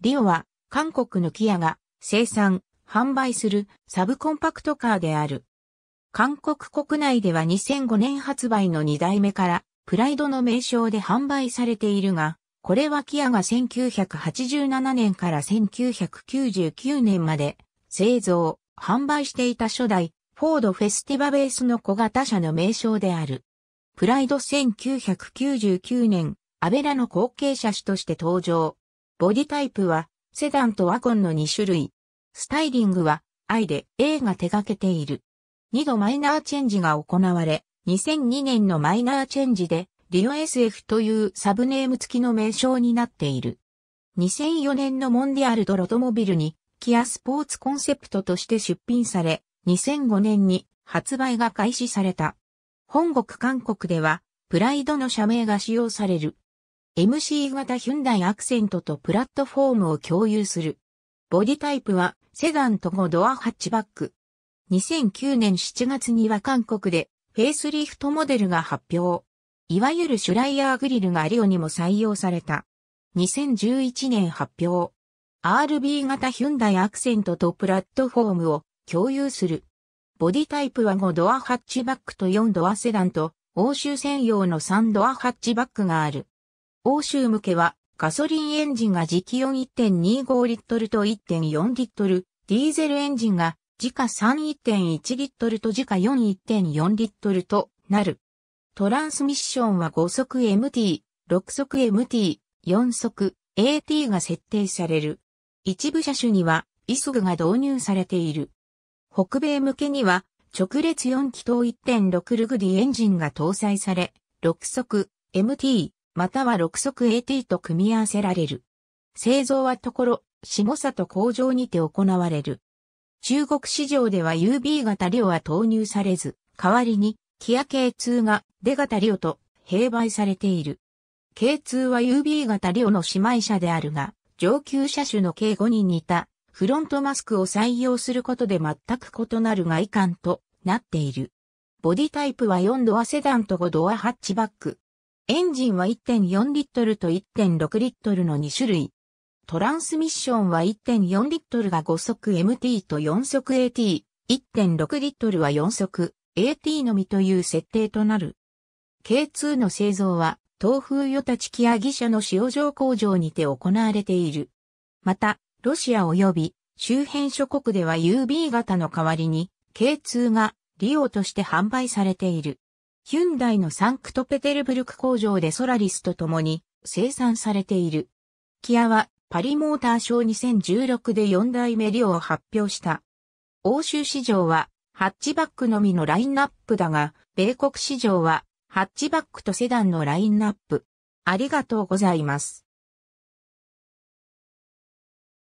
リオは韓国のキアが生産、販売するサブコンパクトカーである。韓国国内では2005年発売の2代目からプライドの名称で販売されているが、これはキアが1987年から1999年まで製造、販売していた初代フォードフェスティバベースの小型車の名称である。プライド1999年、アベラの後継車種として登場。ボディタイプは、セダンとワゴンの2種類。スタイリングは、I で A が手掛けている。2度マイナーチェンジが行われ、2002年のマイナーチェンジで、リオ SF というサブネーム付きの名称になっている。2004年のモンディアルドロトモビルに、キアスポーツコンセプトとして出品され、2005年に発売が開始された。本国韓国では、プライドの社名が使用される。MC 型ヒュンダイアクセントとプラットフォームを共有する。ボディタイプはセダンと5ドアハッチバック。2009年7月には韓国でフェイスリフトモデルが発表。いわゆるシュライアーグリルがリオにも採用された。2011年発表。RB 型ヒュンダイアクセントとプラットフォームを共有する。ボディタイプは5ドアハッチバックと4ドアセダンと欧州専用の3ドアハッチバックがある。欧州向けは、ガソリンエンジンが時気4。1.25リットルと1.4リットル、ディーゼルエンジンが時価3.1リットルと時価4.4リットルとなる。トランスミッションは5速 MT、6速 MT、4速 AT が設定される。一部車種には ISG が導入されている。北米向けには直列4気筒1.6ルグディエンジンが搭載され、6速 MT、または6速 AT と組み合わせられる。製造はところ、下里工場にて行われる。中国市場では UB 型リオは投入されず、代わりに、キア K2 が出型リオと併売されている。K2 は UB 型リオの姉妹車であるが、上級車種の k 5に似たフロントマスクを採用することで全く異なる外観となっている。ボディタイプは4ドアセダンと5ドアハッチバック、エンジンは1.4リットルと1.6リットルの2種類。トランスミッションは1.4リットルが5速 MT と4速 AT、1.6リットルは4速 AT のみという設定となる。K2 の製造は東風与チ木屋技社の使用上工場にて行われている。また、ロシア及び周辺諸国では UB 型の代わりに K2 が利用として販売されている。ヒュンダイのサンクトペテルブルク工場でソラリスと共に生産されている。キアはパリモーターショー2016で4代目リオを発表した。欧州市場はハッチバックのみのラインナップだが、米国市場はハッチバックとセダンのラインナップ。ありがとうございます。